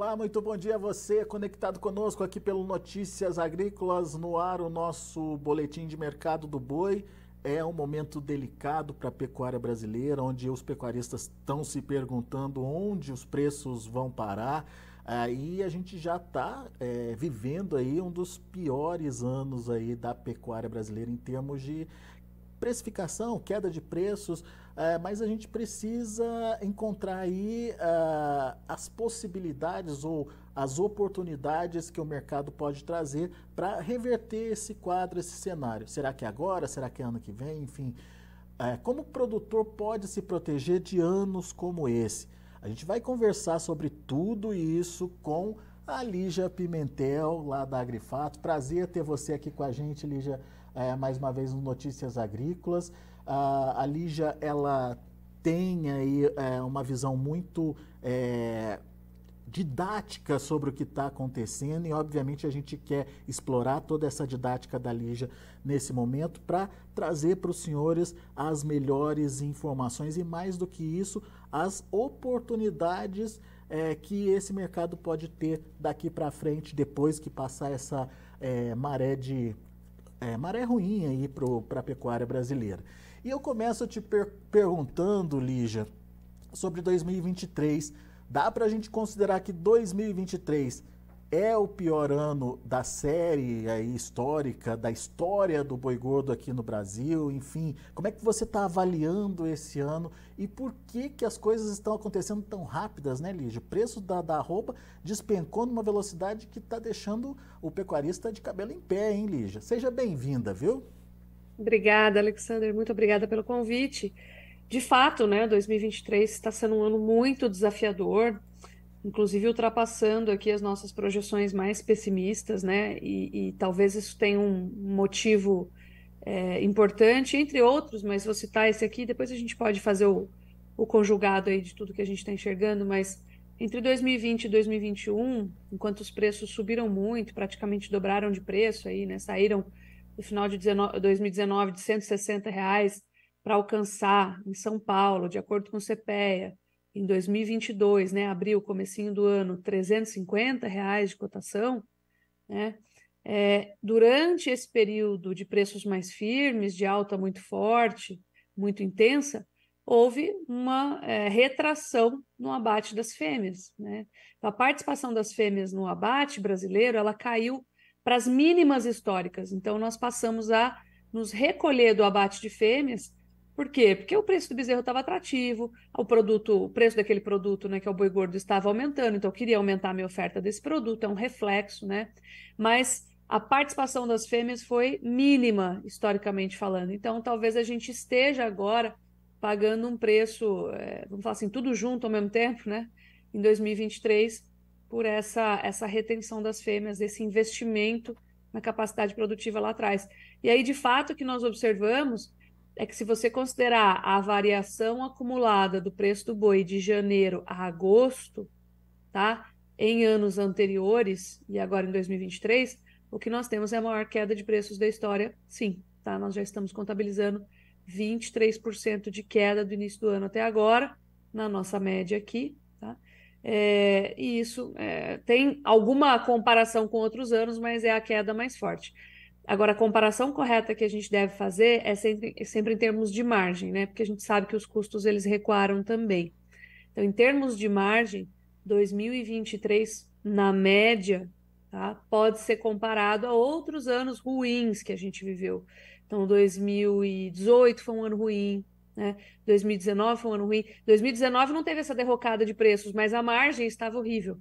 Olá, muito bom dia a você conectado conosco aqui pelo Notícias Agrícolas no ar, o nosso boletim de mercado do boi. É um momento delicado para a pecuária brasileira, onde os pecuaristas estão se perguntando onde os preços vão parar. Aí ah, a gente já está é, eh, vivendo aí um dos piores anos aí da pecuária brasileira em termos de precificação, queda de preços. É, mas a gente precisa encontrar aí uh, as possibilidades ou as oportunidades que o mercado pode trazer para reverter esse quadro, esse cenário. Será que é agora? Será que é ano que vem? Enfim, é, como o produtor pode se proteger de anos como esse? A gente vai conversar sobre tudo isso com a Lígia Pimentel, lá da Agrifato. Prazer ter você aqui com a gente, Lígia, é, mais uma vez no Notícias Agrícolas a, Lígia ela tem aí é, uma visão muito é, didática sobre o que está acontecendo e, obviamente, a gente quer explorar toda essa didática da Lígia nesse momento para trazer para os senhores as melhores informações e, mais do que isso, as oportunidades é, que esse mercado pode ter daqui para frente, depois que passar essa é, maré de. É, maré ruim aí para a pecuária brasileira. E eu começo te per perguntando, Lígia, sobre 2023. Dá para a gente considerar que 2023 é o pior ano da série aí histórica, da história do boi gordo aqui no Brasil, enfim. Como é que você está avaliando esse ano e por que que as coisas estão acontecendo tão rápidas, né, Lígia? O preço da, da roupa despencou numa velocidade que está deixando o pecuarista de cabelo em pé, hein, Lígia? Seja bem-vinda, viu? Obrigada, Alexander. Muito obrigada pelo convite. De fato, né, 2023 está sendo um ano muito desafiador, inclusive ultrapassando aqui as nossas projeções mais pessimistas, né? E, e talvez isso tenha um motivo é, importante, entre outros, mas vou citar esse aqui, depois a gente pode fazer o, o conjugado aí de tudo que a gente está enxergando, mas entre 2020 e 2021, enquanto os preços subiram muito, praticamente dobraram de preço aí, né? Saíram no final de 2019 de 160 reais para alcançar em São Paulo, de acordo com o CPEA, em 2022, né, abril, comecinho do ano, 350 reais de cotação, né, é, durante esse período de preços mais firmes, de alta muito forte, muito intensa, houve uma é, retração no abate das fêmeas. Né? A participação das fêmeas no abate brasileiro ela caiu para as mínimas históricas. Então, nós passamos a nos recolher do abate de fêmeas. Por quê? Porque o preço do bezerro estava atrativo, o produto, o preço daquele produto, né, que é o boi gordo, estava aumentando, então eu queria aumentar a minha oferta desse produto, é um reflexo, né? Mas a participação das fêmeas foi mínima, historicamente falando. Então, talvez a gente esteja agora pagando um preço, é, vamos falar assim, tudo junto ao mesmo tempo, né? Em 2023, por essa, essa retenção das fêmeas, esse investimento na capacidade produtiva lá atrás. E aí, de fato, o que nós observamos é que se você considerar a variação acumulada do preço do boi de janeiro a agosto, tá? Em anos anteriores e agora em 2023, o que nós temos é a maior queda de preços da história, sim, tá? Nós já estamos contabilizando 23% de queda do início do ano até agora, na nossa média aqui, é, e isso é, tem alguma comparação com outros anos, mas é a queda mais forte. Agora, a comparação correta que a gente deve fazer é sempre, sempre em termos de margem, né? Porque a gente sabe que os custos eles recuaram também. Então, em termos de margem, 2023, na média, tá? pode ser comparado a outros anos ruins que a gente viveu. Então, 2018 foi um ano ruim, né? 2019 foi um ano ruim. 2019 não teve essa derrocada de preços, mas a margem estava horrível.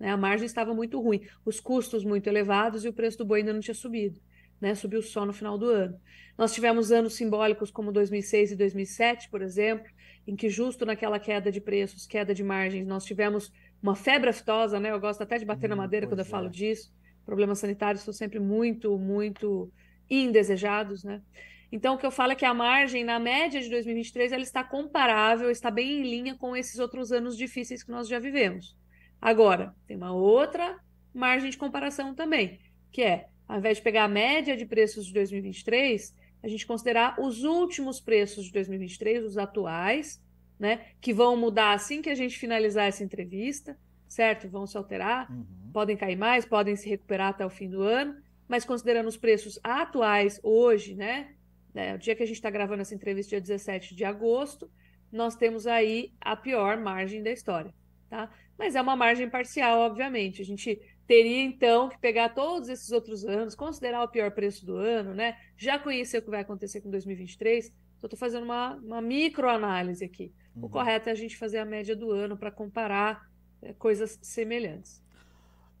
Né? A margem estava muito ruim, os custos muito elevados e o preço do boi ainda não tinha subido. Né, subiu só no final do ano. Nós tivemos anos simbólicos como 2006 e 2007, por exemplo, em que justo naquela queda de preços, queda de margens, nós tivemos uma febre aftosa, né? Eu gosto até de bater hum, na madeira quando eu é. falo disso. Problemas sanitários são sempre muito, muito indesejados, né? Então, o que eu falo é que a margem, na média de 2023, ela está comparável, está bem em linha com esses outros anos difíceis que nós já vivemos. Agora, tem uma outra margem de comparação também, que é, ao invés de pegar a média de preços de 2023, a gente considerar os últimos preços de 2023, os atuais, né, que vão mudar assim que a gente finalizar essa entrevista, certo? Vão se alterar, uhum. podem cair mais, podem se recuperar até o fim do ano, mas considerando os preços atuais hoje, né, né? O dia que a gente está gravando essa entrevista, dia 17 de agosto, nós temos aí a pior margem da história. Tá? Mas é uma margem parcial, obviamente. A gente teria então que pegar todos esses outros anos, considerar o pior preço do ano, né? Já conhecer o que vai acontecer com 2023. Então, estou fazendo uma, uma microanálise aqui. Uhum. O correto é a gente fazer a média do ano para comparar é, coisas semelhantes.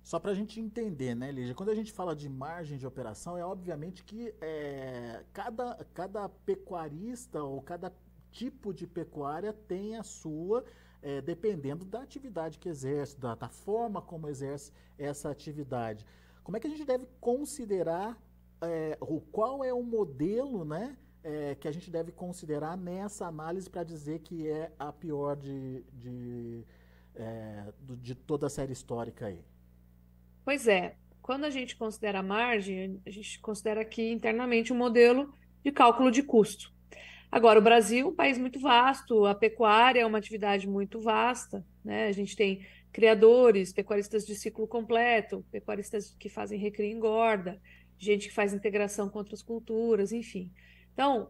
Só para a gente entender, né, Lígia? Quando a gente fala de margem de operação, é obviamente que é, cada, cada pecuarista ou cada tipo de pecuária tem a sua, é, dependendo da atividade que exerce, da, da forma como exerce essa atividade. Como é que a gente deve considerar é, o, qual é o modelo né, é, que a gente deve considerar nessa análise para dizer que é a pior de, de, é, de toda a série histórica aí? Pois é, quando a gente considera a margem, a gente considera aqui internamente um modelo de cálculo de custo. Agora, o Brasil, um país muito vasto, a pecuária é uma atividade muito vasta, né? A gente tem criadores, pecuaristas de ciclo completo, pecuaristas que fazem recria e engorda, gente que faz integração com outras culturas, enfim. Então,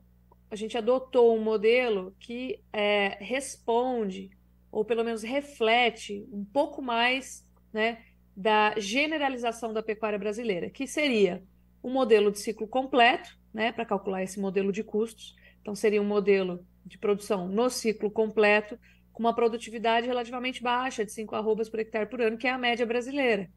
a gente adotou um modelo que é, responde, ou pelo menos reflete um pouco mais, né? da generalização da pecuária brasileira, que seria um modelo de ciclo completo, né, para calcular esse modelo de custos. Então, seria um modelo de produção no ciclo completo, com uma produtividade relativamente baixa, de 5 arrobas por hectare por ano, que é a média brasileira.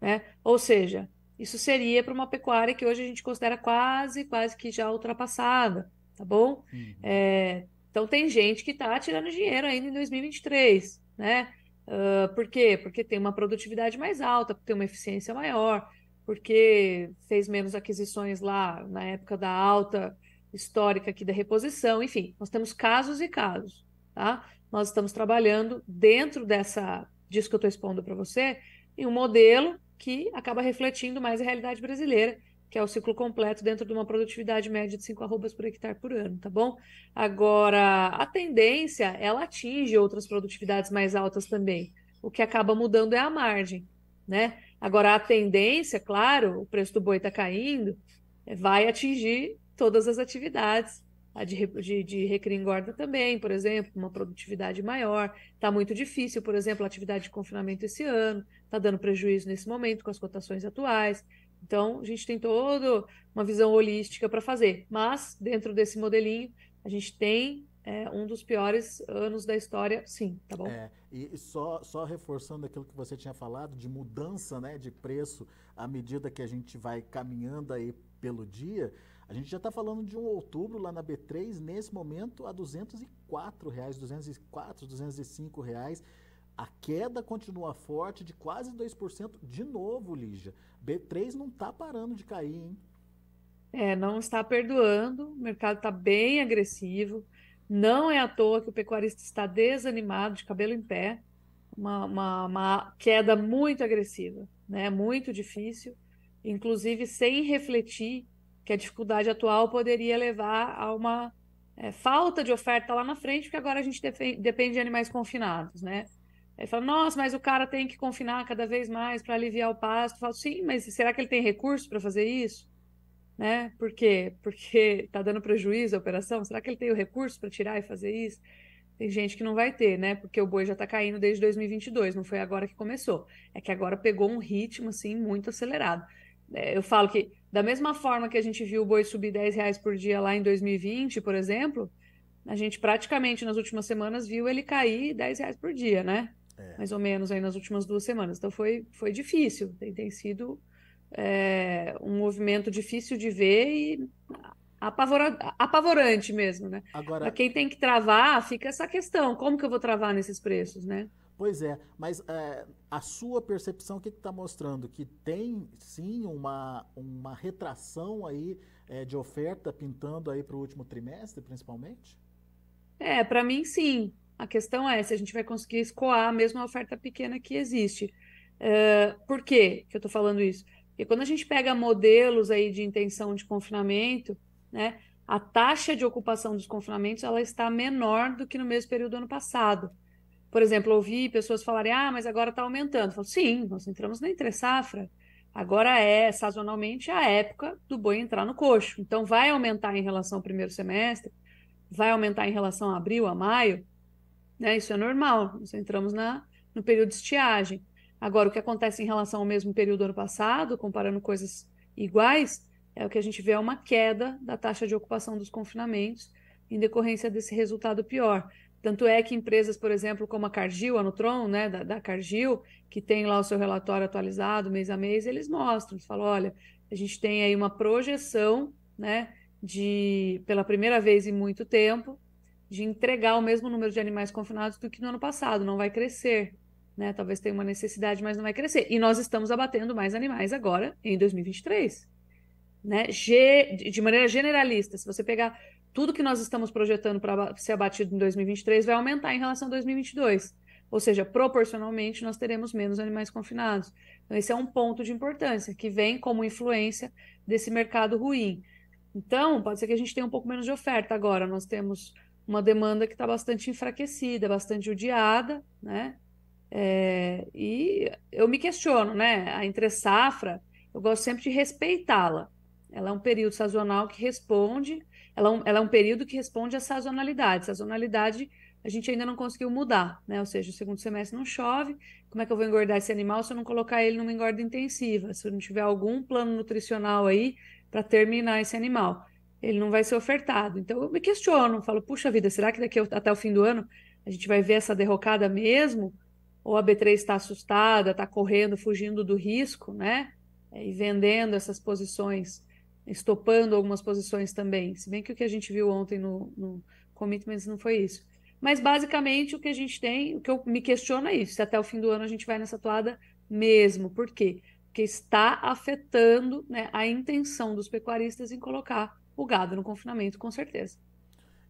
Né? Ou seja, isso seria para uma pecuária que hoje a gente considera quase, quase que já ultrapassada, tá bom? Uhum. É, então, tem gente que está tirando dinheiro ainda em 2023, né? Uh, por quê? Porque tem uma produtividade mais alta, tem uma eficiência maior, porque fez menos aquisições lá na época da alta histórica aqui da reposição, enfim, nós temos casos e casos, tá? Nós estamos trabalhando dentro dessa disso que eu estou expondo para você, em um modelo que acaba refletindo mais a realidade brasileira, que é o ciclo completo dentro de uma produtividade média de 5 arrobas por hectare por ano, tá bom? Agora, a tendência, ela atinge outras produtividades mais altas também. O que acaba mudando é a margem, né? Agora, a tendência, claro, o preço do boi está caindo, é, vai atingir todas as atividades. A de, de, de recria engorda também, por exemplo, uma produtividade maior. Está muito difícil, por exemplo, a atividade de confinamento esse ano, está dando prejuízo nesse momento com as cotações atuais. Então, a gente tem toda uma visão holística para fazer. Mas, dentro desse modelinho, a gente tem é, um dos piores anos da história, sim, tá bom? É, e só, só reforçando aquilo que você tinha falado de mudança né, de preço à medida que a gente vai caminhando aí pelo dia, a gente já está falando de um outubro lá na B3, nesse momento, a R$ 204, reais, 204, 205 reais. A queda continua forte de quase 2% de novo, Lígia. B3 não está parando de cair, hein? É, não está perdoando, o mercado está bem agressivo. Não é à toa que o pecuarista está desanimado, de cabelo em pé. Uma, uma, uma queda muito agressiva, né? muito difícil, inclusive sem refletir que a dificuldade atual poderia levar a uma é, falta de oferta lá na frente, porque agora a gente depende de animais confinados. Né? Aí fala, nossa, mas o cara tem que confinar cada vez mais para aliviar o pasto. Eu falo, sim, mas será que ele tem recurso para fazer isso? Né? Por quê? Porque está dando prejuízo à operação? Será que ele tem o recurso para tirar e fazer isso? Tem gente que não vai ter, né? Porque o boi já está caindo desde 2022, não foi agora que começou. É que agora pegou um ritmo, assim, muito acelerado. É, eu falo que, da mesma forma que a gente viu o boi subir 10 reais por dia lá em 2020, por exemplo, a gente praticamente nas últimas semanas viu ele cair 10 reais por dia, né? é. mais ou menos, aí nas últimas duas semanas. Então foi, foi difícil, tem, tem sido é, um movimento difícil de ver e apavora, apavorante mesmo, né? Agora, pra quem tem que travar, fica essa questão, como que eu vou travar nesses preços, né? Pois é, mas é, a sua percepção, o que está mostrando? Que tem sim uma, uma retração aí é, de oferta pintando aí para o último trimestre, principalmente? É, para mim sim. A questão é se a gente vai conseguir escoar a mesma oferta pequena que existe. Uh, por quê que eu estou falando isso? Porque quando a gente pega modelos aí de intenção de confinamento, né, a taxa de ocupação dos confinamentos ela está menor do que no mesmo período do ano passado. Por exemplo, ouvi pessoas falarem, ah, mas agora está aumentando. Eu falo, sim, nós entramos na entre safra. Agora é sazonalmente a época do boi entrar no coxo. Então vai aumentar em relação ao primeiro semestre, vai aumentar em relação a abril, a maio, né? Isso é normal, nós entramos na, no período de estiagem. Agora, o que acontece em relação ao mesmo período do ano passado, comparando coisas iguais, é o que a gente vê é uma queda da taxa de ocupação dos confinamentos em decorrência desse resultado pior. Tanto é que empresas, por exemplo, como a Cargill, a Nutron, né, da, da Cargill, que tem lá o seu relatório atualizado mês a mês, eles mostram, eles falam, olha, a gente tem aí uma projeção, né, de pela primeira vez em muito tempo, de entregar o mesmo número de animais confinados do que no ano passado, não vai crescer. Né? Talvez tenha uma necessidade, mas não vai crescer. E nós estamos abatendo mais animais agora em 2023. Né? de maneira generalista, se você pegar tudo que nós estamos projetando para ser abatido em 2023, vai aumentar em relação a 2022. Ou seja, proporcionalmente nós teremos menos animais confinados. Então, esse é um ponto de importância que vem como influência desse mercado ruim. Então, pode ser que a gente tenha um pouco menos de oferta agora. Nós temos uma demanda que está bastante enfraquecida, bastante odiada, né? É, e eu me questiono, né? A entre safra, eu gosto sempre de respeitá-la. Ela é um período sazonal que responde, ela é, um, ela é um período que responde à sazonalidade. Sazonalidade a gente ainda não conseguiu mudar, né? Ou seja, o segundo semestre não chove. Como é que eu vou engordar esse animal se eu não colocar ele numa engorda intensiva? Se eu não tiver algum plano nutricional aí para terminar esse animal ele não vai ser ofertado. Então eu me questiono, falo, puxa vida, será que daqui até o fim do ano a gente vai ver essa derrocada mesmo? Ou a B3 está assustada, está correndo, fugindo do risco, né? É, e vendendo essas posições, estopando algumas posições também. Se bem que o que a gente viu ontem no, no Commitments não foi isso. Mas basicamente o que a gente tem, o que eu me questiono é isso, se até o fim do ano a gente vai nessa toada mesmo. Por quê? Porque está afetando né, a intenção dos pecuaristas em colocar o gado no confinamento, com certeza.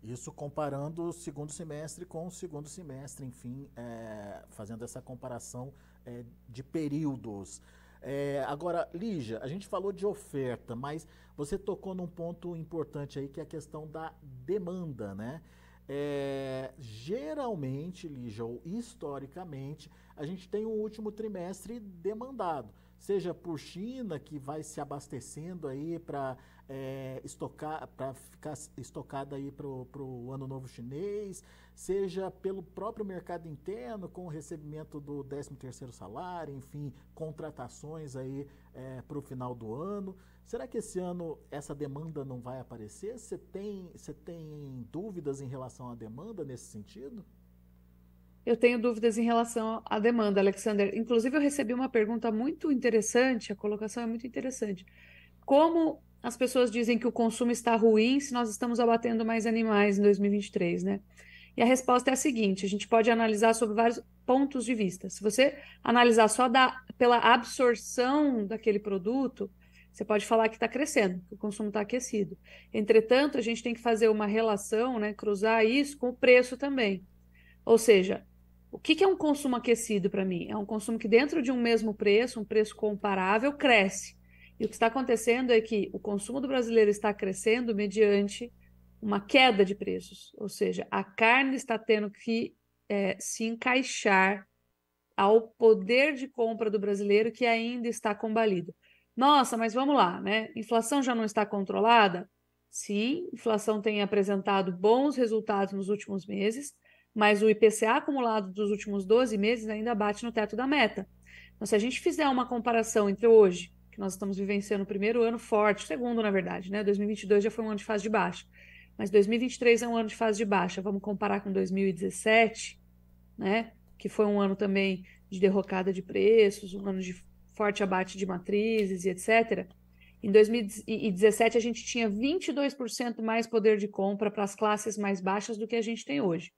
Isso comparando o segundo semestre com o segundo semestre, enfim, é, fazendo essa comparação é, de períodos. É, agora, Lígia, a gente falou de oferta, mas você tocou num ponto importante aí que é a questão da demanda, né? É, geralmente, Lígia, ou historicamente, a gente tem o um último trimestre demandado seja por China, que vai se abastecendo aí para é, estocar, para ficar estocada aí para o Ano Novo Chinês, seja pelo próprio mercado interno, com o recebimento do 13 terceiro salário, enfim, contratações aí é, para o final do ano. Será que esse ano essa demanda não vai aparecer? Você tem, você tem dúvidas em relação à demanda nesse sentido? eu tenho dúvidas em relação à demanda, Alexander. Inclusive, eu recebi uma pergunta muito interessante, a colocação é muito interessante. Como as pessoas dizem que o consumo está ruim se nós estamos abatendo mais animais em 2023, né? E a resposta é a seguinte: a gente pode analisar sobre vários pontos de vista. Se você analisar só da, pela absorção daquele produto, você pode falar que está crescendo, que o consumo está aquecido. Entretanto, a gente tem que fazer uma relação, né, cruzar isso com o preço também. Ou seja, o que, que é um consumo aquecido para mim? É um consumo que, dentro de um mesmo preço, um preço comparável, cresce. E o que está acontecendo é que o consumo do brasileiro está crescendo mediante uma queda de preços, ou seja, a carne está tendo que é, se encaixar ao poder de compra do brasileiro que ainda está combalido. Nossa, mas vamos lá, né? Inflação já não está controlada? Sim, inflação tem apresentado bons resultados nos últimos meses, mas o IPCA acumulado dos últimos 12 meses ainda bate no teto da meta. Então, se a gente fizer uma comparação entre hoje, que nós estamos vivenciando o primeiro ano forte, segundo, na verdade, né? 2022 já foi um ano de fase de baixa, mas 2023 é um ano de fase de baixa. Vamos comparar com 2017, né? Que foi um ano também de derrocada de preços, um ano de forte abate de matrizes e etc. Em 2017, a gente tinha 22% mais poder de compra para as classes mais baixas do que a gente tem hoje.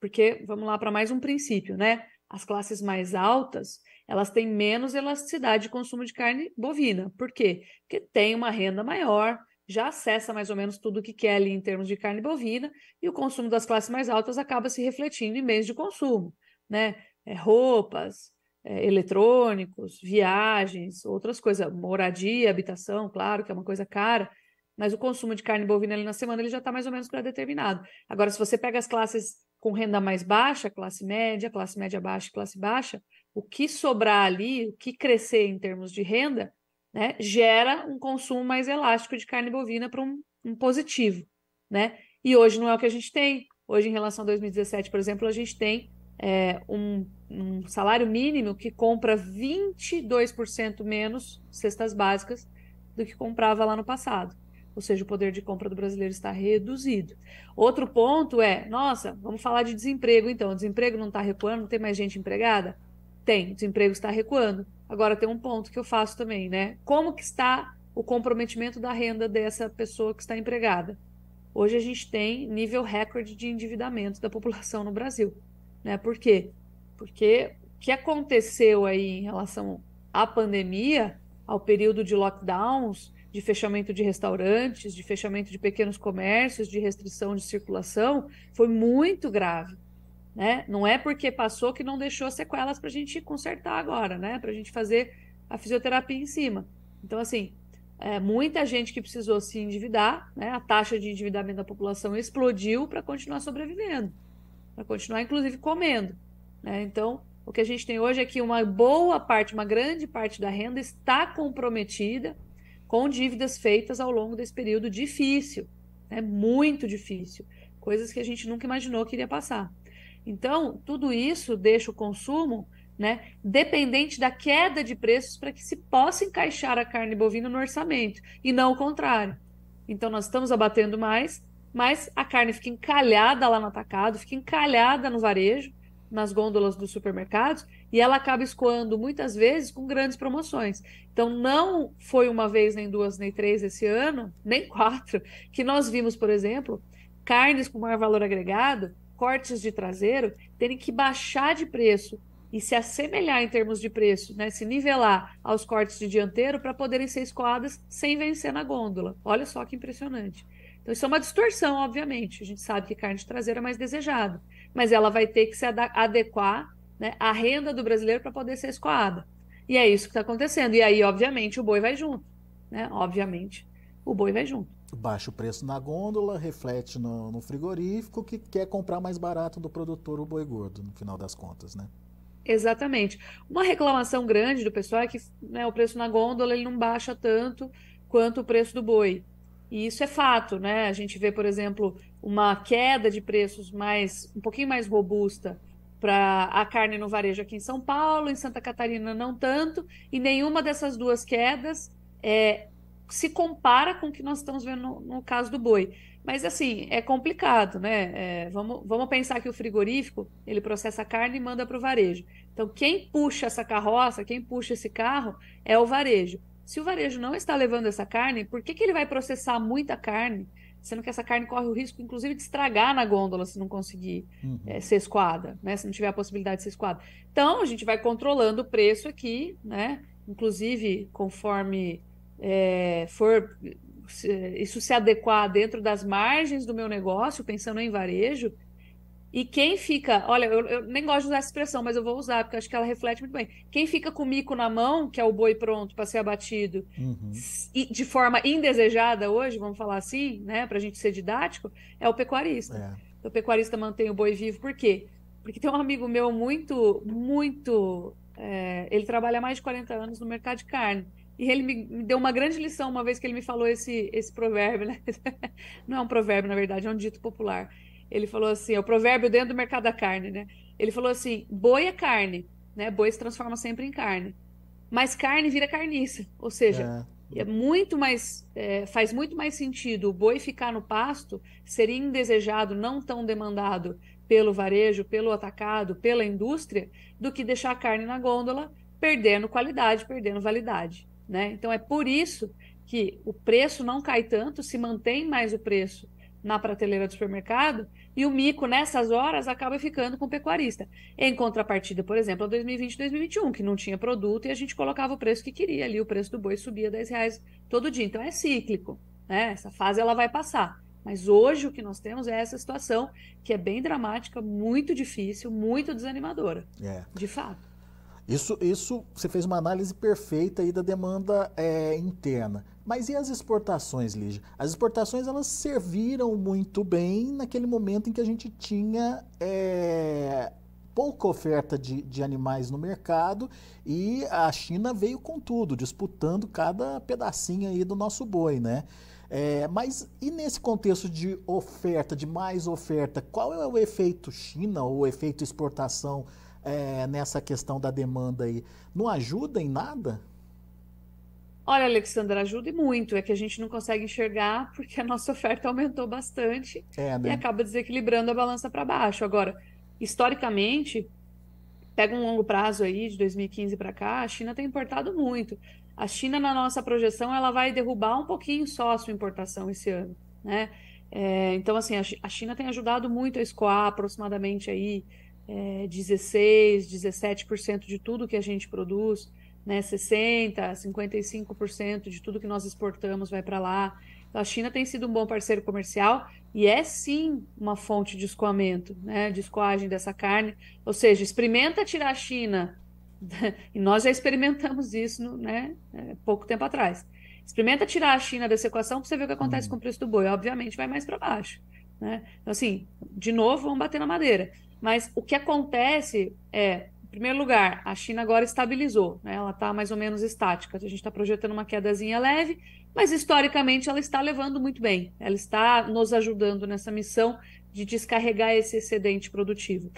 Porque vamos lá para mais um princípio, né? As classes mais altas, elas têm menos elasticidade de consumo de carne bovina. Por quê? Porque tem uma renda maior, já acessa mais ou menos tudo o que quer ali em termos de carne bovina, e o consumo das classes mais altas acaba se refletindo em meios de consumo, né? É, roupas, é, eletrônicos, viagens, outras coisas, moradia, habitação, claro, que é uma coisa cara, mas o consumo de carne bovina ali na semana ele já está mais ou menos determinado. Agora, se você pega as classes com renda mais baixa, classe média, classe média baixa, classe baixa, o que sobrar ali, o que crescer em termos de renda, né, gera um consumo mais elástico de carne bovina para um, um, positivo, né? E hoje não é o que a gente tem. Hoje, em relação a 2017, por exemplo, a gente tem é, um, um, salário mínimo que compra 22% menos cestas básicas do que comprava lá no passado ou seja, o poder de compra do brasileiro está reduzido. Outro ponto é, nossa, vamos falar de desemprego então. O desemprego não está recuando, não tem mais gente empregada? Tem, o desemprego está recuando. Agora tem um ponto que eu faço também, né? Como que está o comprometimento da renda dessa pessoa que está empregada? Hoje a gente tem nível recorde de endividamento da população no Brasil, né? Por quê? Porque o que aconteceu aí em relação à pandemia, ao período de lockdowns, de fechamento de restaurantes, de fechamento de pequenos comércios, de restrição de circulação, foi muito grave. Né? Não é porque passou que não deixou sequelas para a gente consertar agora, né? para a gente fazer a fisioterapia em cima. Então, assim, é, muita gente que precisou se endividar, né? a taxa de endividamento da população explodiu para continuar sobrevivendo, para continuar, inclusive, comendo. Né? Então, o que a gente tem hoje é que uma boa parte, uma grande parte da renda está comprometida com dívidas feitas ao longo desse período difícil, né? muito difícil, coisas que a gente nunca imaginou que iria passar. Então, tudo isso deixa o consumo né, dependente da queda de preços para que se possa encaixar a carne bovina no orçamento, e não o contrário. Então, nós estamos abatendo mais, mas a carne fica encalhada lá no atacado, fica encalhada no varejo, nas gôndolas dos supermercados, e ela acaba escoando muitas vezes com grandes promoções. Então, não foi uma vez, nem duas, nem três esse ano, nem quatro, que nós vimos, por exemplo, carnes com maior valor agregado, cortes de traseiro, terem que baixar de preço e se assemelhar em termos de preço, né, se nivelar aos cortes de dianteiro para poderem ser escoadas sem vencer na gôndola. Olha só que impressionante. Então, isso é uma distorção, obviamente. A gente sabe que carne de traseiro é mais desejada, mas ela vai ter que se adequar né, a renda do brasileiro para poder ser escoada. E é isso que está acontecendo. E aí, obviamente, o boi vai junto. Né? Obviamente, o boi vai junto. Baixa o preço na gôndola, reflete no, no frigorífico, que quer comprar mais barato do produtor o boi gordo, no final das contas, né? Exatamente. Uma reclamação grande do pessoal é que né, o preço na gôndola ele não baixa tanto quanto o preço do boi. E isso é fato, né? A gente vê, por exemplo, uma queda de preços mais um pouquinho mais robusta para a carne no varejo aqui em São Paulo, em Santa Catarina não tanto, e nenhuma dessas duas quedas é, se compara com o que nós estamos vendo no, no caso do boi. Mas assim, é complicado, né? É, vamos, vamos pensar que o frigorífico ele processa a carne e manda para o varejo. Então, quem puxa essa carroça, quem puxa esse carro é o varejo. Se o varejo não está levando essa carne, por que, que ele vai processar muita carne? sendo que essa carne corre o risco, inclusive, de estragar na gôndola se não conseguir uhum. é, ser escoada, né? Se não tiver a possibilidade de ser escoada. Então, a gente vai controlando o preço aqui, né? Inclusive, conforme é, for se, isso se adequar dentro das margens do meu negócio, pensando em varejo, e quem fica, olha, eu, eu, nem gosto de usar essa expressão, mas eu vou usar, porque acho que ela reflete muito bem. Quem fica com o mico na mão, que é o boi pronto para ser abatido, uhum. e de forma indesejada hoje, vamos falar assim, né, para a gente ser didático, é o pecuarista. É. o pecuarista mantém o boi vivo, por quê? Porque tem um amigo meu muito, muito. É, ele trabalha há mais de 40 anos no mercado de carne. E ele me deu uma grande lição uma vez que ele me falou esse, esse provérbio, né? Não é um provérbio, na verdade, é um dito popular ele falou assim, é o provérbio dentro do mercado da carne, né? Ele falou assim, boi é carne, né? Boi se transforma sempre em carne. Mas carne vira carniça, ou seja, é, é muito mais, é, faz muito mais sentido o boi ficar no pasto, seria indesejado, não tão demandado pelo varejo, pelo atacado, pela indústria, do que deixar a carne na gôndola, perdendo qualidade, perdendo validade, né? Então é por isso que o preço não cai tanto, se mantém mais o preço na prateleira do supermercado e o mico, nessas horas, acaba ficando com o pecuarista. Em contrapartida, por exemplo, a 2020 2021, que não tinha produto e a gente colocava o preço que queria ali, o preço do boi subia 10 reais todo dia. Então é cíclico, né? Essa fase ela vai passar. Mas hoje o que nós temos é essa situação que é bem dramática, muito difícil, muito desanimadora. É. De fato. Isso, isso você fez uma análise perfeita aí da demanda é, interna. Mas e as exportações, Lígia? As exportações elas serviram muito bem naquele momento em que a gente tinha é, pouca oferta de, de animais no mercado e a China veio com tudo, disputando cada pedacinho aí do nosso boi, né? É, mas e nesse contexto de oferta, de mais oferta, qual é o efeito China ou o efeito exportação? é, nessa questão da demanda aí, não ajuda em nada? Olha, Alexandra, ajuda e muito. É que a gente não consegue enxergar porque a nossa oferta aumentou bastante é, né? e acaba desequilibrando a balança para baixo. Agora, historicamente, pega um longo prazo aí, de 2015 para cá, a China tem importado muito. A China, na nossa projeção, ela vai derrubar um pouquinho só a sua importação esse ano, né? É, então, assim, a China tem ajudado muito a escoar aproximadamente aí é, 16, 17% de tudo que a gente produz, né, 60, 55% de tudo que nós exportamos vai para lá. Então, a China tem sido um bom parceiro comercial e é sim uma fonte de escoamento, né, de escoagem dessa carne. Ou seja, experimenta tirar a China, e nós já experimentamos isso né, é, pouco tempo atrás. Experimenta tirar a China dessa equação para você ver o que acontece uhum. com o preço do boi. Obviamente vai mais para baixo. Né? Então, assim, de novo, vamos bater na madeira. Mas o que acontece é, em primeiro lugar, a China agora estabilizou, né? ela está mais ou menos estática. A gente está projetando uma quedazinha leve, mas historicamente ela está levando muito bem, ela está nos ajudando nessa missão de descarregar esse excedente produtivo.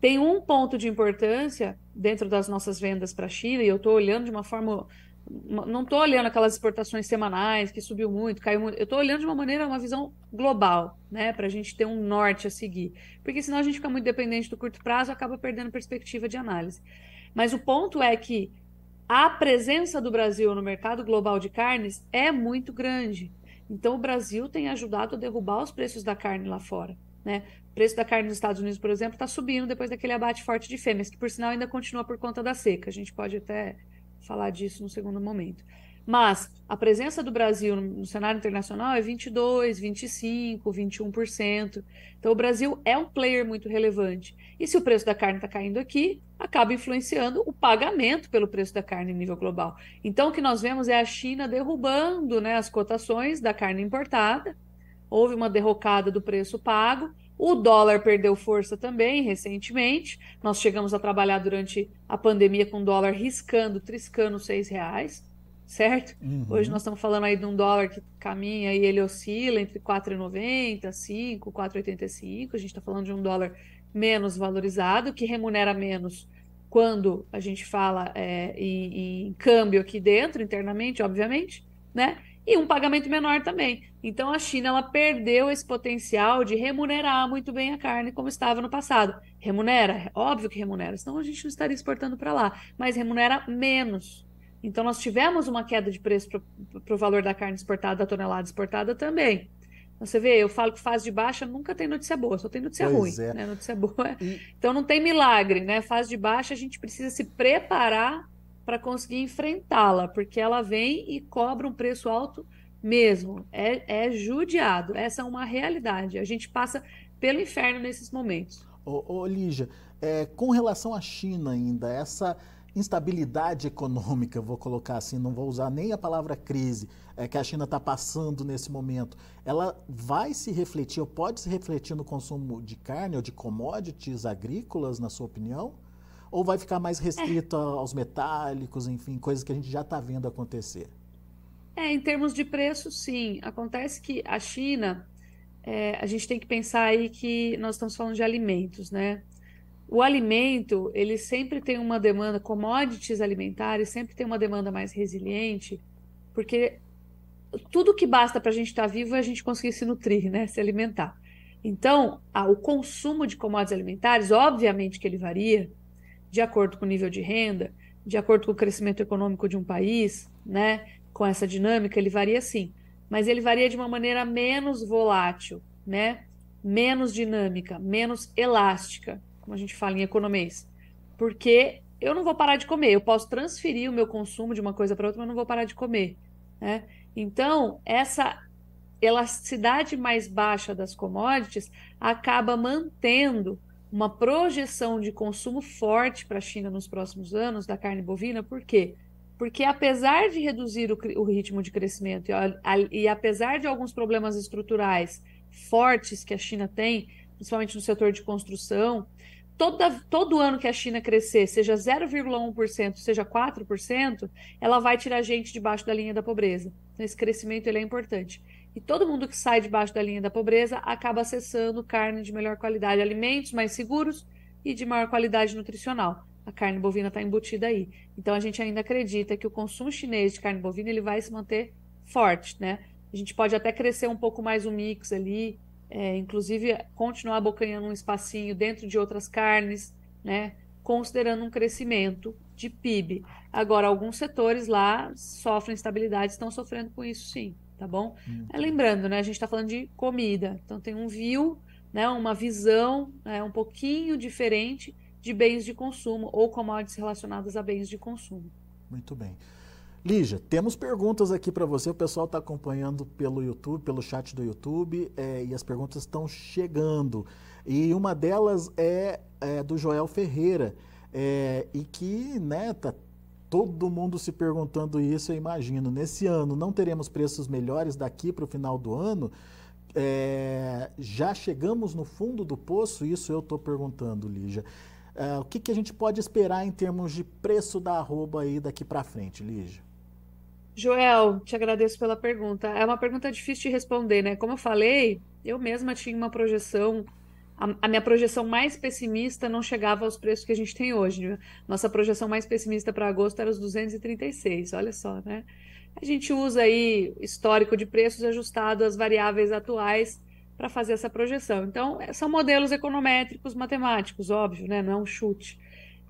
Tem um ponto de importância dentro das nossas vendas para a China, e eu estou olhando de uma forma não estou olhando aquelas exportações semanais que subiu muito, caiu muito. Eu estou olhando de uma maneira, uma visão global, né? Para a gente ter um norte a seguir. Porque senão a gente fica muito dependente do curto prazo, acaba perdendo perspectiva de análise. Mas o ponto é que a presença do Brasil no mercado global de carnes é muito grande. Então o Brasil tem ajudado a derrubar os preços da carne lá fora. Né? O preço da carne nos Estados Unidos, por exemplo, está subindo depois daquele abate forte de fêmeas, que por sinal ainda continua por conta da seca. A gente pode até falar disso no segundo momento. Mas a presença do Brasil no cenário internacional é 22, 25, 21%. Então o Brasil é um player muito relevante. E se o preço da carne está caindo aqui, acaba influenciando o pagamento pelo preço da carne em nível global. Então o que nós vemos é a China derrubando né, as cotações da carne importada. Houve uma derrocada do preço pago o dólar perdeu força também recentemente. Nós chegamos a trabalhar durante a pandemia com o dólar riscando, triscando seis reais, certo? Uhum. Hoje nós estamos falando aí de um dólar que caminha e ele oscila entre 4,90, 5, 4,85. A gente está falando de um dólar menos valorizado, que remunera menos quando a gente fala é, em, em câmbio aqui dentro, internamente, obviamente, né? e um pagamento menor também. Então a China ela perdeu esse potencial de remunerar muito bem a carne como estava no passado. Remunera, é óbvio que remunera, senão a gente não estaria exportando para lá, mas remunera menos. Então nós tivemos uma queda de preço para o valor da carne exportada, da tonelada exportada também. Então, você vê, eu falo que fase de baixa nunca tem notícia boa, só tem notícia pois ruim. É. Né? Notícia boa. É. Então não tem milagre, né? Fase de baixa a gente precisa se preparar para conseguir enfrentá-la, porque ela vem e cobra um preço alto mesmo. É, é judiado. Essa é uma realidade. A gente passa pelo inferno nesses momentos. Ô, ô Lígia, é, com relação à China ainda, essa instabilidade econômica, vou colocar assim, não vou usar nem a palavra crise, é, que a China está passando nesse momento, ela vai se refletir, ou pode se refletir no consumo de carne ou de commodities agrícolas, na sua opinião? Ou vai ficar mais é. restrito é. aos metálicos, enfim, coisas que a gente já está vendo acontecer? É, em termos de preço, sim. Acontece que a China, é, a gente tem que pensar aí que nós estamos falando de alimentos, né? O alimento, ele sempre tem uma demanda, commodities alimentares sempre tem uma demanda mais resiliente, porque tudo que basta para a gente estar tá vivo é a gente conseguir se nutrir, né? Se alimentar. Então, ah, o consumo de commodities alimentares, obviamente que ele varia, de acordo com o nível de renda, de acordo com o crescimento econômico de um país, né? Com essa dinâmica, ele varia sim, mas ele varia de uma maneira menos volátil, né? Menos dinâmica, menos elástica, como a gente fala em economês. Porque eu não vou parar de comer, eu posso transferir o meu consumo de uma coisa para outra, mas não vou parar de comer, né? Então, essa elasticidade mais baixa das commodities acaba mantendo uma projeção de consumo forte para a China nos próximos anos da carne bovina, por quê? Porque apesar de reduzir o, o ritmo de crescimento e, a, a, e apesar de alguns problemas estruturais fortes que a China tem, principalmente no setor de construção, toda, todo ano que a China crescer, seja 0,1%, seja 4%, ela vai tirar gente debaixo da linha da pobreza. Então, esse crescimento ele é importante. E todo mundo que sai debaixo da linha da pobreza acaba acessando carne de melhor qualidade, alimentos mais seguros e de maior qualidade nutricional. A carne bovina está embutida aí. Então a gente ainda acredita que o consumo chinês de carne bovina ele vai se manter forte, né? A gente pode até crescer um pouco mais o mix ali, é, inclusive continuar abocanhando um espacinho dentro de outras carnes, né? Considerando um crescimento de PIB. Agora, alguns setores lá sofrem estabilidade, estão sofrendo com isso sim tá bom? Hum. É, lembrando, né? A gente está falando de comida. Então tem um view, né? Uma visão né, um pouquinho diferente de bens de consumo ou commodities relacionadas a bens de consumo. Muito bem. Lígia, temos perguntas aqui para você. O pessoal está acompanhando pelo YouTube, pelo chat do YouTube, é, e as perguntas estão chegando. E uma delas é, é do Joel Ferreira, é, e que está né, tá Todo mundo se perguntando isso, eu imagino. Nesse ano não teremos preços melhores daqui para o final do ano? É, já chegamos no fundo do poço? Isso eu estou perguntando, Lígia. É, o que, que, a gente pode esperar em termos de preço da arroba aí daqui para frente, Lígia? Joel, te agradeço pela pergunta. É uma pergunta difícil de responder, né? Como eu falei, eu mesma tinha uma projeção a, a minha projeção mais pessimista não chegava aos preços que a gente tem hoje. Né? Nossa projeção mais pessimista para agosto era os 236, olha só, né? A gente usa aí histórico de preços ajustado às variáveis atuais para fazer essa projeção. Então, é, são modelos econométricos matemáticos, óbvio, né? Não é um chute.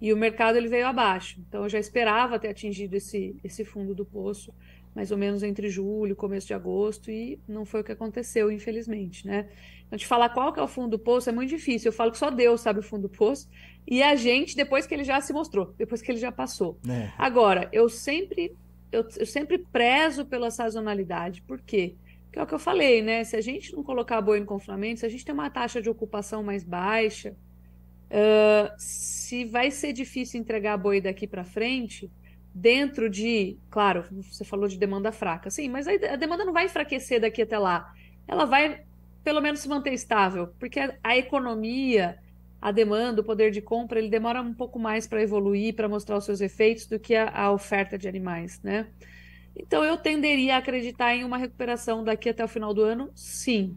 E o mercado ele veio abaixo. Então, eu já esperava ter atingido esse, esse fundo do poço, mais ou menos entre julho, começo de agosto, e não foi o que aconteceu, infelizmente, né? Então, te falar qual que é o fundo do poço é muito difícil. Eu falo que só Deus sabe o fundo do poço. E a gente, depois que ele já se mostrou, depois que ele já passou. É. Agora, eu sempre, eu, eu, sempre prezo pela sazonalidade. Por quê? Porque é o que eu falei, né? Se a gente não colocar boi no confinamento, se a gente tem uma taxa de ocupação mais baixa, uh, se vai ser difícil entregar boi daqui para frente, dentro de, claro, você falou de demanda fraca, sim, mas a demanda não vai enfraquecer daqui até lá. Ela vai pelo menos se manter estável, porque a, a economia, a demanda, o poder de compra, ele demora um pouco mais para evoluir, para mostrar os seus efeitos do que a, a oferta de animais, né? Então eu tenderia a acreditar em uma recuperação daqui até o final do ano, sim,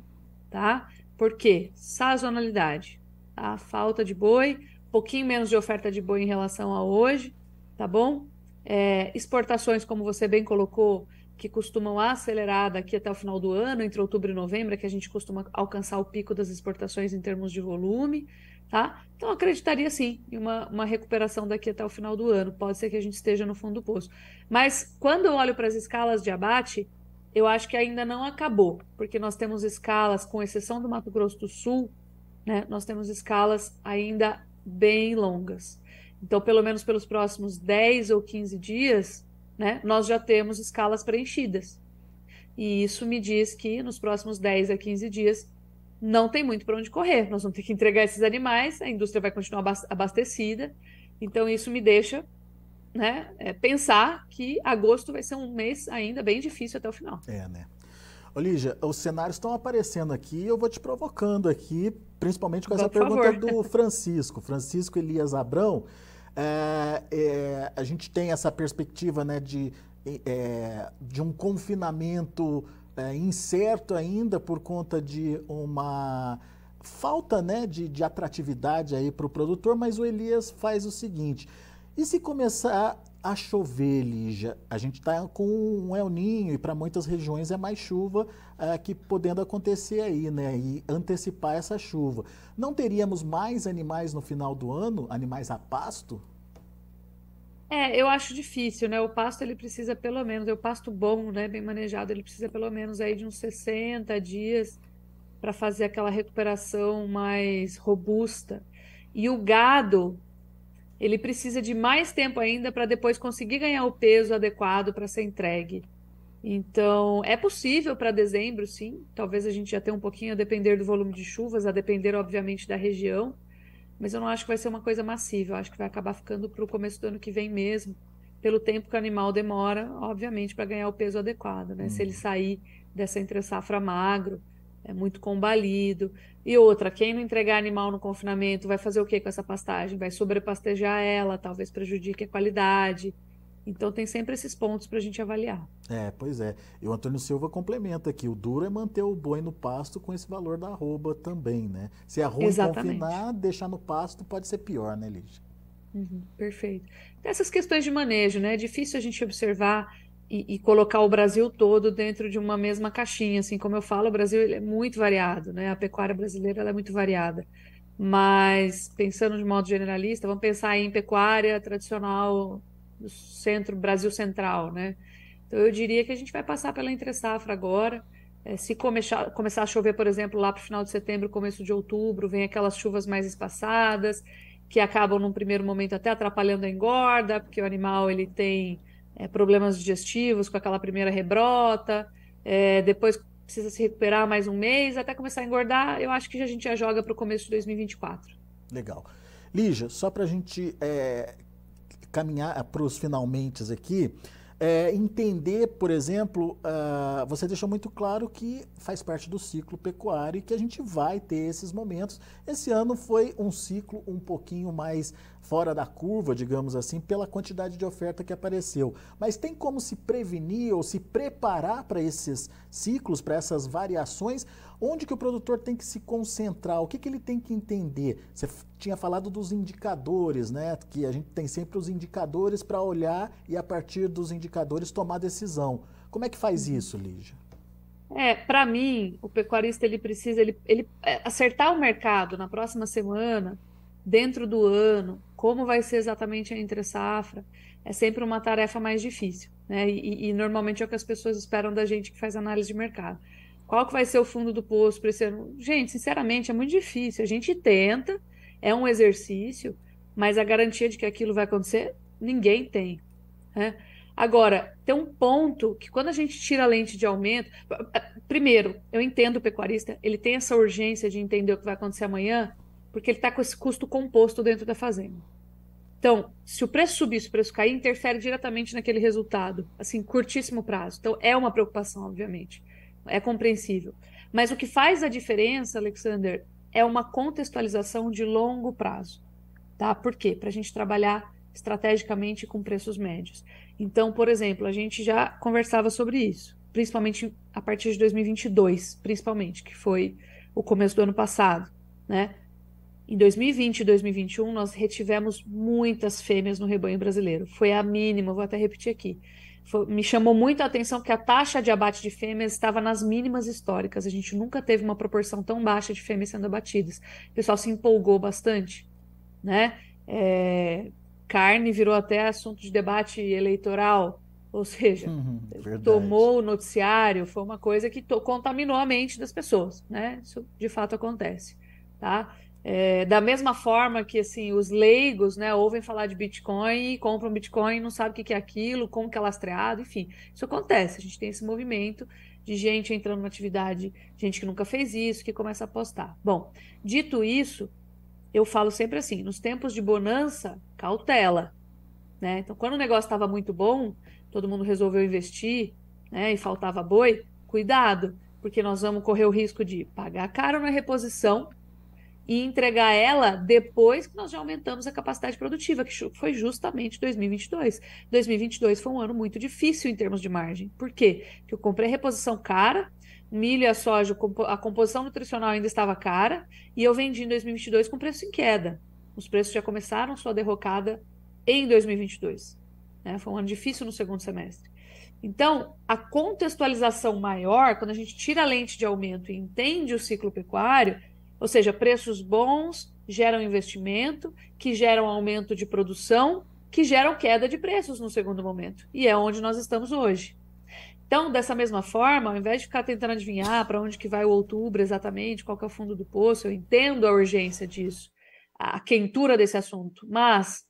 tá? Por quê? Sazonalidade, a tá? falta de boi, pouquinho menos de oferta de boi em relação a hoje, tá bom? É, exportações, como você bem colocou, que costumam acelerar daqui até o final do ano, entre outubro e novembro, é que a gente costuma alcançar o pico das exportações em termos de volume, tá? Então, acreditaria sim em uma, uma recuperação daqui até o final do ano. Pode ser que a gente esteja no fundo do poço. Mas quando eu olho para as escalas de abate, eu acho que ainda não acabou, porque nós temos escalas, com exceção do Mato Grosso do Sul, né? Nós temos escalas ainda bem longas. Então, pelo menos pelos próximos 10 ou 15 dias, né, nós já temos escalas preenchidas. E isso me diz que nos próximos 10 a 15 dias não tem muito para onde correr. Nós vamos ter que entregar esses animais, a indústria vai continuar abastecida. Então, isso me deixa né, é, pensar que agosto vai ser um mês ainda bem difícil até o final. É, né? Olígia, os cenários estão aparecendo aqui e eu vou te provocando aqui, principalmente com essa Por pergunta favor. do Francisco. Francisco Elias Abrão, é, é, a gente tem essa perspectiva né, de, é, de um confinamento é, incerto ainda por conta de uma falta né, de, de atratividade para o produtor, mas o Elias faz o seguinte: e se começar a chover, Lígia, a gente está com um El Ninho e para muitas regiões é mais chuva eh, que podendo acontecer aí, né? E antecipar essa chuva. Não teríamos mais animais no final do ano, animais a pasto? É, eu acho difícil, né? O pasto ele precisa pelo menos, é o pasto bom, né? Bem manejado, ele precisa pelo menos aí de uns 60 dias para fazer aquela recuperação mais robusta. E o gado, ele precisa de mais tempo ainda para depois conseguir ganhar o peso adequado para ser entregue. Então, é possível para dezembro, sim. Talvez a gente já tenha um pouquinho a depender do volume de chuvas, a depender, obviamente, da região. Mas eu não acho que vai ser uma coisa massiva. Eu acho que vai acabar ficando para o começo do ano que vem mesmo, pelo tempo que o animal demora, obviamente, para ganhar o peso adequado. Né? Hum. Se ele sair dessa entre-safra magro, é muito combalido. E outra, quem não entregar animal no confinamento vai fazer o que com essa pastagem? Vai sobrepastejar ela, talvez prejudique a qualidade. Então tem sempre esses pontos para a gente avaliar. É, pois é. E o Antônio Silva complementa aqui, o duro é manter o boi no pasto com esse valor da arroba também, né? Se é a arroba confinar, deixar no pasto pode ser pior, né, Lígia? Uhum, perfeito. Essas questões de manejo, né? É difícil a gente observar e, e, colocar o Brasil todo dentro de uma mesma caixinha. Assim como eu falo, o Brasil é muito variado, né? A pecuária brasileira é muito variada. Mas pensando de modo generalista, vamos pensar em pecuária tradicional do centro Brasil Central, né? Então eu diria que a gente vai passar pela entre safra agora. É, se começar, começar a chover, por exemplo, lá para o final de setembro, começo de outubro, vem aquelas chuvas mais espaçadas que acabam num primeiro momento até atrapalhando a engorda, porque o animal ele tem é, problemas digestivos com aquela primeira rebrota, é, depois precisa se recuperar mais um mês até começar a engordar. Eu acho que a gente já joga para o começo de 2024. Legal. Lígia, só para a gente é, caminhar é, para os finalmente aqui, é, entender, por exemplo, uh, você deixou muito claro que faz parte do ciclo pecuário e que a gente vai ter esses momentos. Esse ano foi um ciclo um pouquinho mais fora da curva, digamos assim, pela quantidade de oferta que apareceu. Mas tem como se prevenir ou se preparar para esses ciclos, para essas variações? Onde que o produtor tem que se concentrar? O que, que ele tem que entender? Você tinha falado dos indicadores, né? Que a gente tem sempre os indicadores para olhar e a partir dos indicadores tomar decisão. Como é que faz uhum. isso, Lígia? É, para mim, o pecuarista ele precisa ele, ele é, acertar o mercado na próxima semana, dentro do ano, como vai ser exatamente a entre safra, é sempre uma tarefa mais difícil, né? E, e normalmente é o que as pessoas esperam da gente que faz análise de mercado. Qual que vai ser o fundo do poço para esse ano? Gente, sinceramente, é muito difícil. A gente tenta, é um exercício, mas a garantia de que aquilo vai acontecer, ninguém tem. Né? Agora, tem um ponto que quando a gente tira a lente de aumento. Primeiro, eu entendo o pecuarista, ele tem essa urgência de entender o que vai acontecer amanhã, porque ele está com esse custo composto dentro da fazenda. Então, se o preço subir, se o preço cair, interfere diretamente naquele resultado, assim, curtíssimo prazo. Então, é uma preocupação, obviamente é compreensível. Mas o que faz a diferença, Alexander, é uma contextualização de longo prazo. Tá? Por quê? Para a gente trabalhar estrategicamente com preços médios. Então, por exemplo, a gente já conversava sobre isso, principalmente a partir de 2022, principalmente, que foi o começo do ano passado, né? Em 2020 e 2021, nós retivemos muitas fêmeas no rebanho brasileiro. Foi a mínima, vou até repetir aqui foi, me chamou muito a atenção que a taxa de abate de fêmeas estava nas mínimas históricas. A gente nunca teve uma proporção tão baixa de fêmeas sendo abatidas. O pessoal se empolgou bastante, né? É, carne virou até assunto de debate eleitoral, ou seja, uhum, tomou o noticiário, foi uma coisa que contaminou a mente das pessoas, né? Isso de fato acontece, tá? É, da mesma forma que assim os leigos né, ouvem falar de Bitcoin e compram Bitcoin e não sabem o que é aquilo, como que é lastreado, enfim. Isso acontece, a gente tem esse movimento de gente entrando na atividade, gente que nunca fez isso, que começa a apostar. Bom, dito isso, eu falo sempre assim, nos tempos de bonança, cautela. Né? Então, quando o negócio estava muito bom, todo mundo resolveu investir né, e faltava boi, cuidado, porque nós vamos correr o risco de pagar caro na reposição, e entregar ela depois que nós já aumentamos a capacidade produtiva, que foi justamente 2022. 2022 foi um ano muito difícil em termos de margem. Por quê? Porque eu comprei reposição cara, milho e a soja, a composição nutricional ainda estava cara, e eu vendi em 2022 com preço em queda. Os preços já começaram sua derrocada em 2022. Né? Foi um ano difícil no segundo semestre. Então, a contextualização maior, quando a gente tira a lente de aumento e entende o ciclo pecuário, ou seja, preços bons geram investimento, que geram aumento de produção, que geram queda de preços no segundo momento. E é onde nós estamos hoje. Então, dessa mesma forma, ao invés de ficar tentando adivinhar para onde que vai o outubro exatamente, qual que é o fundo do poço, eu entendo a urgência disso, a quentura desse assunto, mas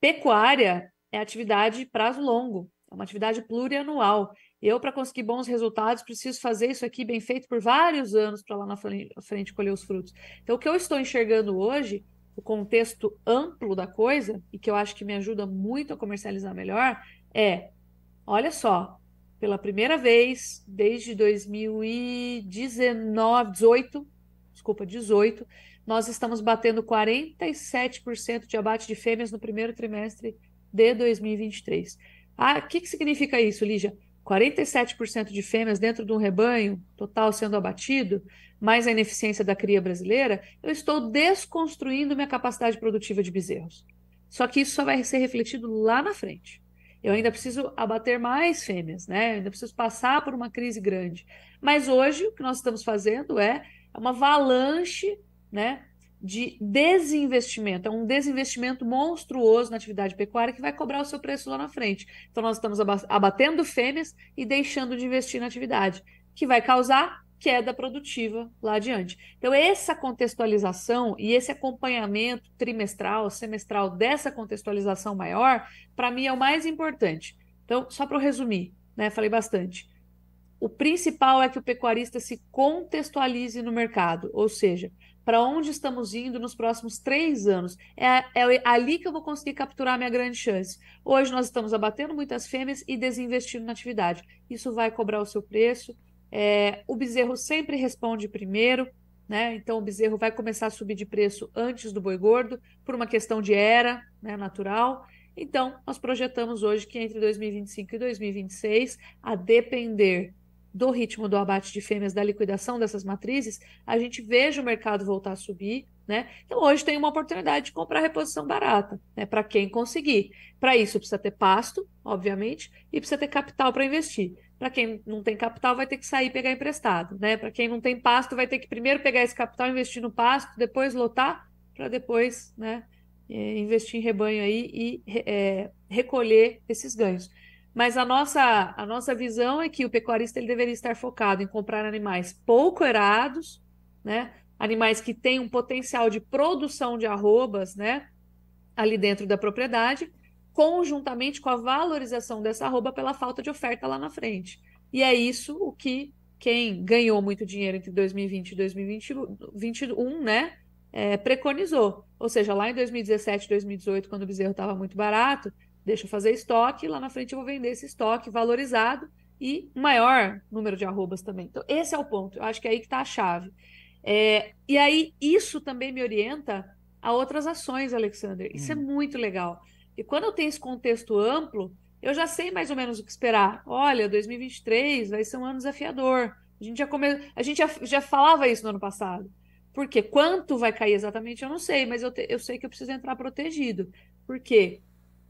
pecuária é atividade prazo longo, é uma atividade plurianual. Eu, para conseguir bons resultados, preciso fazer isso aqui bem feito por vários anos para lá na frente colher os frutos. Então, o que eu estou enxergando hoje, o contexto amplo da coisa, e que eu acho que me ajuda muito a comercializar melhor, é: olha só, pela primeira vez desde 2019, 18, desculpa, 18, nós estamos batendo 47% de abate de fêmeas no primeiro trimestre de 2023. Ah, o que, que significa isso, Lígia? 47% de fêmeas dentro de um rebanho total sendo abatido, mais a ineficiência da cria brasileira, eu estou desconstruindo minha capacidade produtiva de bezerros. Só que isso só vai ser refletido lá na frente. Eu ainda preciso abater mais fêmeas, né? Eu ainda preciso passar por uma crise grande. Mas hoje o que nós estamos fazendo é uma avalanche, né, de desinvestimento. É um desinvestimento monstruoso na atividade pecuária que vai cobrar o seu preço lá na frente. Então, nós estamos abatendo fêmeas e deixando de investir na atividade, que vai causar queda produtiva lá adiante. Então, essa contextualização e esse acompanhamento trimestral, semestral dessa contextualização maior, para mim é o mais importante. Então, só para resumir, né, falei bastante. O principal é que o pecuarista se contextualize no mercado, ou seja, para onde estamos indo nos próximos três anos. É, é, ali que eu vou conseguir capturar minha grande chance. Hoje nós estamos abatendo muitas fêmeas e desinvestindo na atividade. Isso vai cobrar o seu preço. É, o bezerro sempre responde primeiro, né? Então o bezerro vai começar a subir de preço antes do boi gordo, por uma questão de era né, natural. Então, nós projetamos hoje que entre 2025 e 2026, a depender do ritmo do abate de fêmeas, da liquidação dessas matrizes, a gente veja o mercado voltar a subir, né? Então hoje tem uma oportunidade de comprar reposição barata, né? Para quem conseguir. Para isso precisa ter pasto, obviamente, e precisa ter capital para investir. Para quem não tem capital, vai ter que sair e pegar emprestado, né? Para quem não tem pasto, vai ter que primeiro pegar esse capital, investir no pasto, depois lotar, para depois, né? Eh, investir em rebanho aí e é, recolher esses ganhos. Mas a nossa, a nossa visão é que o pecuarista ele deveria estar focado em comprar animais pouco erados, né? animais que têm um potencial de produção de arrobas né? ali dentro da propriedade, conjuntamente com a valorização dessa arroba pela falta de oferta lá na frente. E é isso o que quem ganhou muito dinheiro entre 2020 e 2021 né? É, preconizou. Ou seja, lá em 2017, 2018, quando o bezerro estava muito barato, deixa eu fazer estoque, lá na frente eu vou vender esse estoque valorizado e maior número de arrobas também. Então, esse é o ponto. Eu acho que é aí que está a chave. É, e aí, isso também me orienta a outras ações, Alexander. Isso é hum. é muito legal. E quando eu tenho esse contexto amplo, eu já sei mais ou menos o que esperar. Olha, 2023 vai ser um ano desafiador. A gente já, come... a gente já, já falava isso no ano passado. Porque quanto vai cair exatamente, eu não sei, mas eu, te... eu sei que eu preciso entrar protegido. Por quê?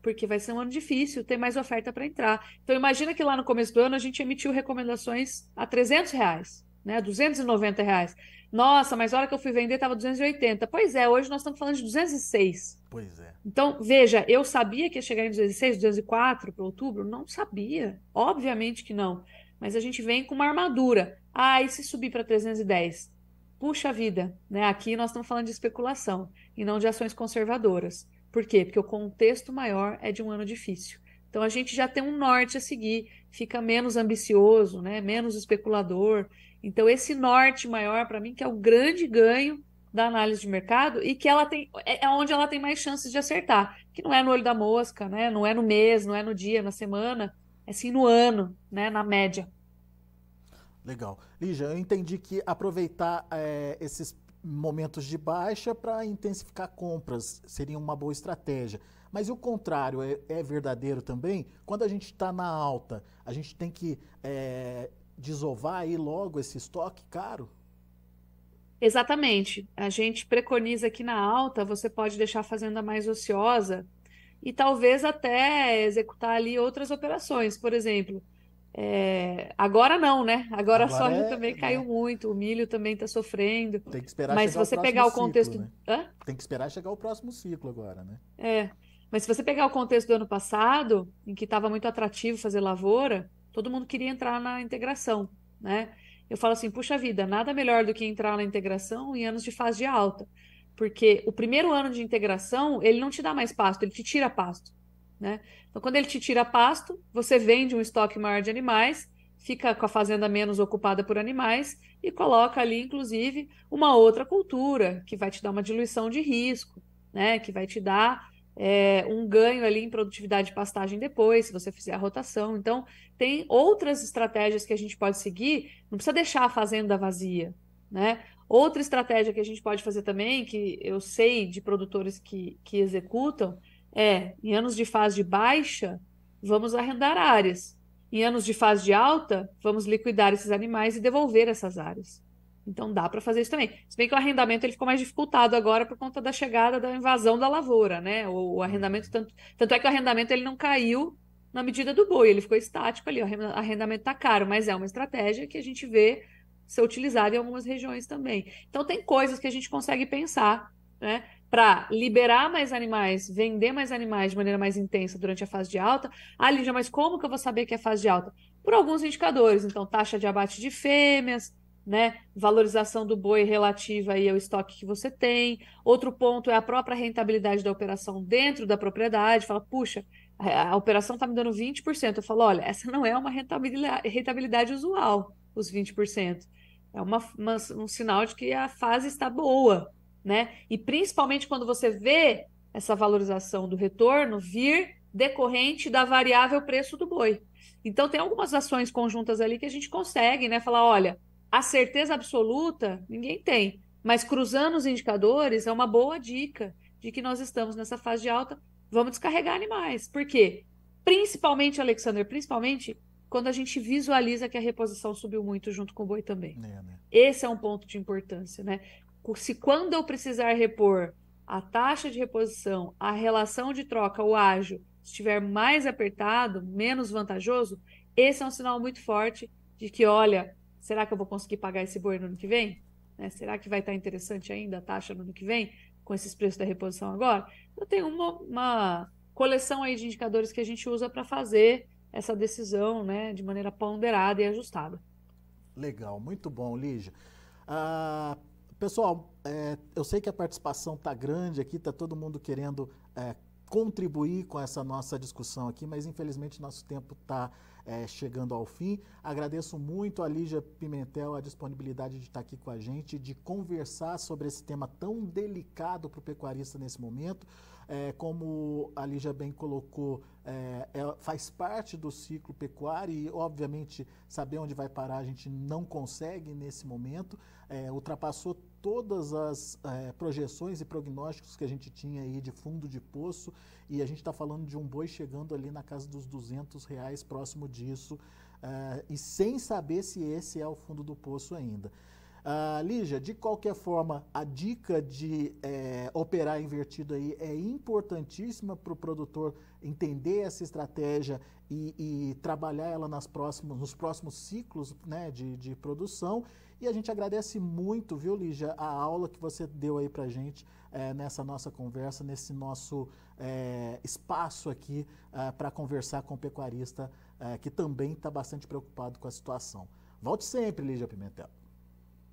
porque vai ser um ano difícil, tem mais oferta para entrar. Então, imagina que lá no começo do ano a gente emitiu recomendações a 300 reais, né? 290 reais. Nossa, mas a hora que eu fui vender estava 280. Pois é, hoje nós estamos falando de 206. Pois é. Então, veja, eu sabia que ia chegar em 206, 204 para outubro? Não sabia. Obviamente que não. Mas a gente vem com uma armadura. Ah, e se subir para 310? Puxa vida, né? Aqui nós estamos falando de especulação e não de ações conservadoras. Por quê? Porque o contexto maior é de um ano difícil. Então a gente já tem um norte a seguir, fica menos ambicioso, né? menos especulador. Então esse norte maior para mim que é o grande ganho da análise de mercado e que ela tem é, é onde ela tem mais chances de acertar, que não é no olho da mosca, né? Não é no mês, não é no dia, na semana, é sim no ano, né? Na média. Legal. Lígia, eu entendi que aproveitar é, esses momentos de baixa para intensificar compras, seria uma boa estratégia. Mas o contrário é, é verdadeiro também? Quando a gente está na alta, a gente tem que é, desovar aí logo esse estoque caro? Exatamente. A gente preconiza que na alta você pode deixar a fazenda mais ociosa e talvez até executar ali outras operações. Por exemplo, é, agora não, né? Agora, agora a soja é, também é. caiu é. muito, o milho também está sofrendo. Tem que esperar Mas chegar se você pegar o contexto. Ciclo, né? Tem que esperar chegar o próximo ciclo agora, né? É. Mas se você pegar o contexto do ano passado, em que estava muito atrativo fazer lavoura, todo mundo queria entrar na integração, né? Eu falo assim, puxa vida, nada melhor do que entrar na integração em anos de fase de alta. Porque o primeiro ano de integração, ele não te dá mais pasto, ele te tira pasto. Né? Então, quando ele te tira pasto, você vende um estoque maior de animais, fica com a fazenda menos ocupada por animais e coloca ali, inclusive, uma outra cultura que vai te dar uma diluição de risco, né? que vai te dar é, um ganho ali em produtividade de pastagem depois, se você fizer a rotação. Então, tem outras estratégias que a gente pode seguir, não precisa deixar a fazenda vazia, né? Outra estratégia que a gente pode fazer também, que eu sei de produtores que, que executam, é, em anos de fase de baixa, vamos arrendar áreas. Em anos de fase de alta, vamos liquidar esses animais e devolver essas áreas. Então dá para fazer isso também. Se bem que o arrendamento ele ficou mais dificultado agora por conta da chegada da invasão da lavoura, né? O, o uhum. arrendamento tanto, tanto é que o arrendamento ele não caiu na medida do boi, ele ficou estático ali. O arrendamento está caro, mas é uma estratégia que a gente vê ser utilizada em algumas regiões também. Então tem coisas que a gente consegue pensar, né? para liberar mais animais, vender mais animais de maneira mais intensa durante a fase de alta. Ah, Lígia, mas como que eu vou saber que é fase de alta? Por alguns indicadores, então taxa de abate de fêmeas, né? Valorização do boi relativa aí ao estoque que você tem. Outro ponto é a própria rentabilidade da operação dentro da propriedade. Fala, puxa, a operação está me dando 20%. Eu falo, olha, essa não é uma rentabilidade, rentabilidade usual, os 20%. É uma, uma, um sinal de que a fase está boa, né? E principalmente quando você vê essa valorização do retorno vir decorrente da variável preço do boi. Então tem algumas ações conjuntas ali que a gente consegue, né? Falar, olha, a certeza absoluta ninguém tem, mas cruzando os indicadores é uma boa dica de que nós estamos nessa fase de alta, vamos descarregar animais. Por quê? Principalmente, Alexander, principalmente quando a gente visualiza que a reposição subiu muito junto com o boi também. É, né? Esse é um ponto de importância, né? se quando eu precisar repor a taxa de reposição, a relação de troca, o ágio, estiver mais apertado, menos vantajoso, esse é um sinal muito forte de que, olha, será que eu vou conseguir pagar esse boi no ano que vem? Né? Será que vai estar interessante ainda a taxa no ano que vem, com esses preços da reposição agora? Eu tenho uma, uma coleção aí de indicadores que a gente usa para fazer essa decisão né, de maneira ponderada e ajustada. Legal, muito bom, Lígia. Ah, Pessoal, é, eu sei que a participação está grande aqui, está todo mundo querendo é, contribuir com essa nossa discussão aqui, mas infelizmente nosso tempo está é, chegando ao fim. Agradeço muito a Lígia Pimentel a disponibilidade de estar aqui com a gente, de conversar sobre esse tema tão delicado para o pecuarista nesse momento. É, como a Lígia bem colocou, é, é, faz parte do ciclo pecuário e, obviamente, saber onde vai parar a gente não consegue nesse momento. ultrapassou todas as é, projeções e prognósticos que a gente tinha aí de fundo de poço e a gente está falando de um boi chegando ali na casa dos 200 reais próximo disso eh, e sem saber se esse é o fundo do poço ainda. Uh, Lígia, de qualquer forma, a dica de é, operar invertido aí é importantíssima para o produtor entender essa estratégia e, e trabalhar ela nas próximos, nos próximos ciclos né, de, de produção e a gente agradece muito, viu, Lígia, a aula que você deu aí para gente é, nessa nossa conversa, nesse nosso é, espaço aqui é, eh, para conversar com o pecuarista que também está bastante preocupado com a situação. Volte sempre, Lígia Pimentel.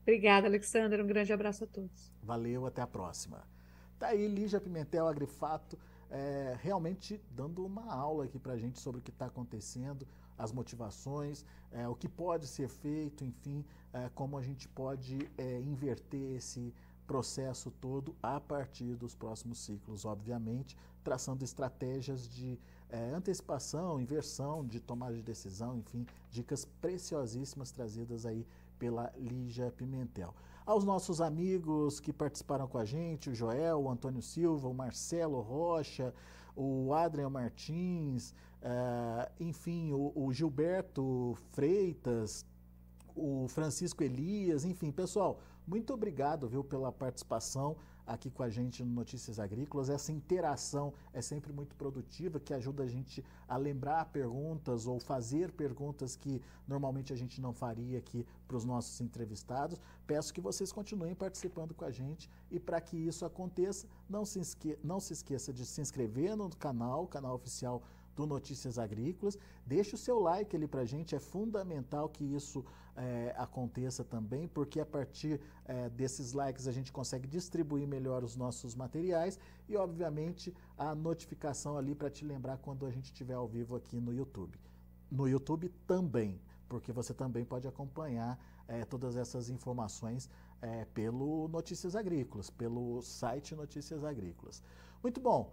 Obrigada, Alexandre. Um grande abraço a todos. Valeu, até a próxima. Tá aí Lígia Pimentel, Agrifato, realmente dando uma aula aqui para gente sobre o que está acontecendo, as motivações, é, o que pode ser feito, enfim, é, como a gente pode é, inverter esse processo todo a partir dos próximos ciclos, obviamente, traçando estratégias de antecipação, inversão, de tomada de decisão, enfim, dicas preciosíssimas trazidas aí pela Lígia Pimentel. Aos nossos amigos que participaram com a gente, o Joel, o Antônio Silva, o Marcelo Rocha, o Adrian Martins, Uh, enfim, o, o, Gilberto Freitas, o Francisco Elias, enfim, pessoal, muito obrigado viu, pela participação aqui com a gente no Notícias Agrícolas. Essa interação é sempre muito produtiva, que ajuda a gente a lembrar perguntas ou fazer perguntas que normalmente a gente não faria aqui para os nossos entrevistados. Peço que vocês continuem participando com a gente e para que isso aconteça, não se, não se esqueça de se inscrever no canal, canal oficial do Notícias Agrícolas. Deixe o seu like ali para a gente, é fundamental que isso é, aconteça também, porque a partir é, desses likes a gente consegue distribuir melhor os nossos materiais e, obviamente, a notificação ali para te lembrar quando a gente estiver ao vivo aqui no YouTube. No YouTube também, porque você também pode acompanhar é, todas essas informações é, pelo Notícias Agrícolas, pelo site Notícias Agrícolas. Muito bom,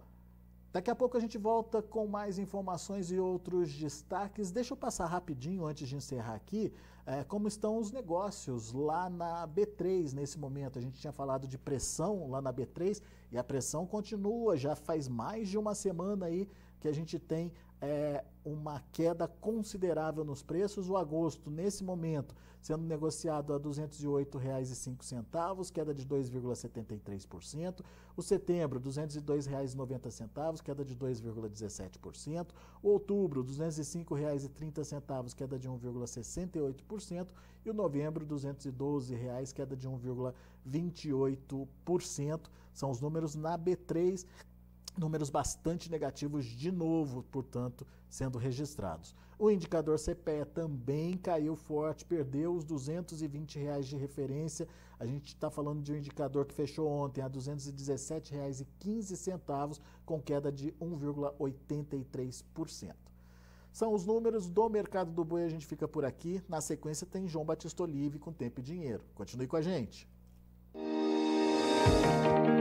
Daqui a pouco a gente volta com mais informações e outros destaques. Deixa eu passar rapidinho antes de encerrar aqui é, como estão os negócios lá na B3 nesse momento. A gente tinha falado de pressão lá na B3 e a pressão continua. Já faz mais de uma semana aí que a gente tem é, uma queda considerável nos preços. O agosto, nesse momento, sendo negociado a R$ 208,05, queda de 2,73%. O setembro, R$ 202,90, queda de 2,17%. O Outubro, R$ 205,30, queda de 1,68%. E o novembro, R$ 212,00, queda de 1,28%. São os números na B3 números bastante negativos de novo, portanto, sendo registrados. O indicador CPE também caiu forte, perdeu os 220 reais de referência. A gente está falando de um indicador que fechou ontem a 217 reais e 15 centavos, com queda de 1,83%. São os números do mercado do boi, a gente fica por aqui. Na sequência tem João Batista Olive com Tempo e Dinheiro. Continue com a gente. Música